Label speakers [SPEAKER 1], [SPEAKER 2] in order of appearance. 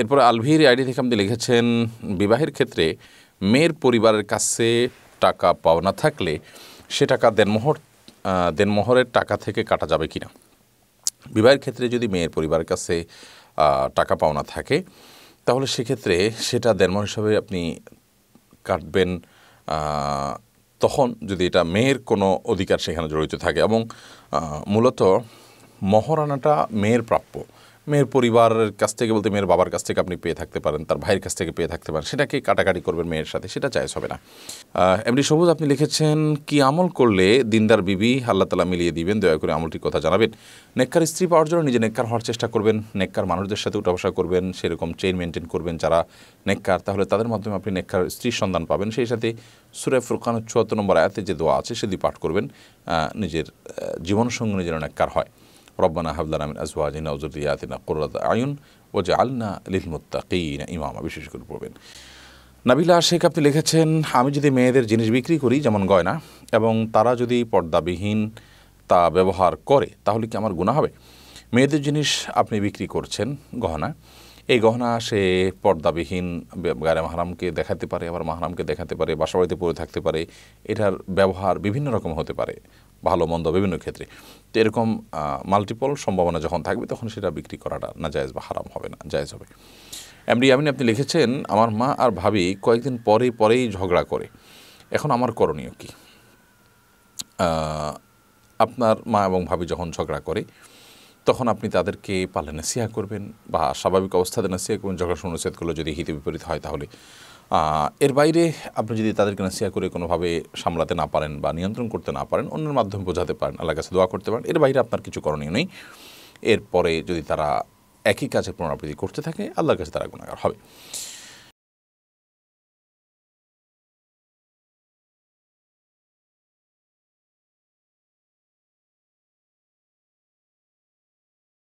[SPEAKER 1] এরপর আলভির আইডি থেকে আপনি লিখেছেন বিবাহের ক্ষেত্রে মেয়ের পরিবারের কাছে টাকা পাওনা থাকলে সে টাকা দেনমোহর দেনমোহরের টাকা থেকে কাটা যাবে কিনা বিবাহের ক্ষেত্রে যদি মেয়ের পরিবারের কাছে টাকা পাওনা থাকে তাহলে সেক্ষেত্রে সেটা দেনমোহর হিসাবে আপনি কাটবেন তখন যদি এটা মেয়ের কোনো অধিকার সেখানে জড়িত থাকে এবং মূলত মহরানাটা মেয়ের প্রাপ্য মেয়ের পরিবারের কাছ থেকে বলতে মেয়ের বাবার কাছ থেকে আপনি পেয়ে থাকতে পারেন তার ভাইয়ের কাছ থেকে পেয়ে থাকতে পারেন সেটাকে কাটাকাটি করবেন মেয়ের সাথে সেটা চাইজ হবে না এমনি সবুজ আপনি লিখেছেন কি আমল করলে দিনদার বিবি আল্লাহ তালা মিলিয়ে দিবেন দয়া করে আমলটির কথা জানাবেন নেককার স্ত্রী পাওয়ার জন্য নিজে নেককার হওয়ার চেষ্টা করবেন নেককার মানুষদের সাথে উঠাবসা করবেন সেরকম চেইন মেনটেন করবেন যারা নেককার তাহলে তাদের মাধ্যমে আপনি নেককার স্ত্রীর সন্ধান পাবেন সেই সাথে সুরে ফুরকান চুয়াত্তর নম্বর আয়াতে যে দোয়া আছে সেটি পাঠ করবেন নিজের জীবনসঙ্গী যেন নেককার হয় রব্বানা হাবলানা মিন আজওয়াজিনা ওজুরিয়াতিনা কুররাত আয়ুন ও যে আলনা লিলমুত্তাকিনা ইমামা বিশেষ করে পড়বেন নাবিলা শেখ আপনি লিখেছেন আমি যদি মেয়েদের জিনিস বিক্রি করি যেমন গয়না এবং তারা যদি পর্দাবিহীন তা ব্যবহার করে তাহলে কি আমার গুণা হবে মেয়েদের জিনিস আপনি বিক্রি করছেন গহনা এই গহনা সে পর্দাবিহীন গায়ে মাহারামকে দেখাতে পারে আবার মাহারামকে দেখাতে পারে বাসাবাড়িতে পরে থাকতে পারে এটার ব্যবহার বিভিন্ন রকম হতে পারে ভালো মন্দ বিভিন্ন ক্ষেত্রে তো এরকম মাল্টিপল সম্ভাবনা যখন থাকবে তখন সেটা বিক্রি করাটা না জায়জ বা হারাম হবে না জায়জ হবে এমডি আমিন আপনি লিখেছেন আমার মা আর ভাবি কয়েকদিন পরে পরেই ঝগড়া করে এখন আমার করণীয় কি আপনার মা এবং ভাবি যখন ঝগড়া করে তখন আপনি তাদেরকে পালে নাসিহা করবেন বা স্বাভাবিক অবস্থাতে নাসিহা করবেন ঝগড়া অনুচ্ছেদ করলে যদি হিতে বিপরীত হয় তাহলে এর বাইরে আপনি যদি তাদেরকে নাসিয়া করে কোনোভাবে সামলাতে না পারেন বা নিয়ন্ত্রণ করতে না পারেন অন্যের মাধ্যমে বোঝাতে পারেন আল্লাহ কাছে দোয়া করতে পারেন এর বাইরে আপনার কিছু করণীয় নেই এরপরে যদি তারা একই কাজে পুনরাবৃত্তি করতে থাকে আল্লাহর কাছে তারা গুণাগার হবে